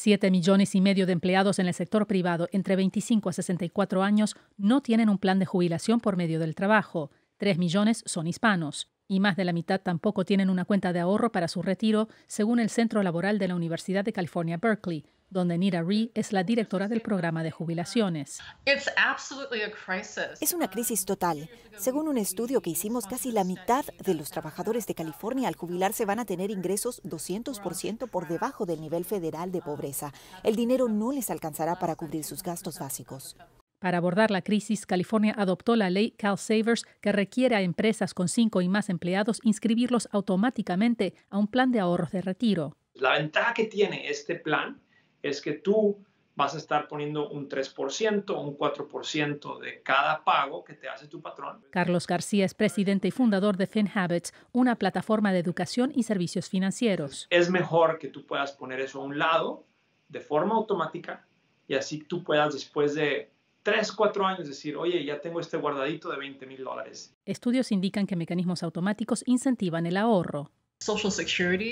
Siete millones y medio de empleados en el sector privado entre 25 a 64 años no tienen un plan de jubilación por medio del trabajo. Tres millones son hispanos. Y más de la mitad tampoco tienen una cuenta de ahorro para su retiro, según el Centro Laboral de la Universidad de California, Berkeley, donde Nira Ree es la directora del programa de jubilaciones. Es una crisis total. Según un estudio que hicimos, casi la mitad de los trabajadores de California al jubilarse van a tener ingresos 200% por debajo del nivel federal de pobreza. El dinero no les alcanzará para cubrir sus gastos básicos. Para abordar la crisis, California adoptó la ley CalSavers que requiere a empresas con cinco y más empleados inscribirlos automáticamente a un plan de ahorros de retiro. La ventaja que tiene este plan es que tú vas a estar poniendo un 3% o un 4% de cada pago que te hace tu patrón. Carlos García es presidente y fundador de FinHabits, una plataforma de educación y servicios financieros. Es mejor que tú puedas poner eso a un lado de forma automática y así tú puedas después de 3, 4 años decir, oye, ya tengo este guardadito de 20 mil dólares. Estudios indican que mecanismos automáticos incentivan el ahorro.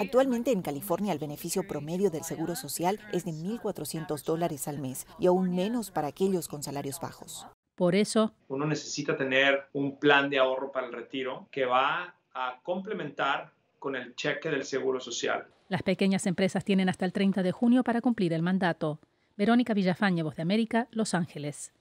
Actualmente en California el beneficio promedio del Seguro Social es de 1.400 dólares al mes y aún menos para aquellos con salarios bajos. Por eso... Uno necesita tener un plan de ahorro para el retiro que va a complementar con el cheque del Seguro Social. Las pequeñas empresas tienen hasta el 30 de junio para cumplir el mandato. Verónica Villafañe, Voz de América, Los Ángeles.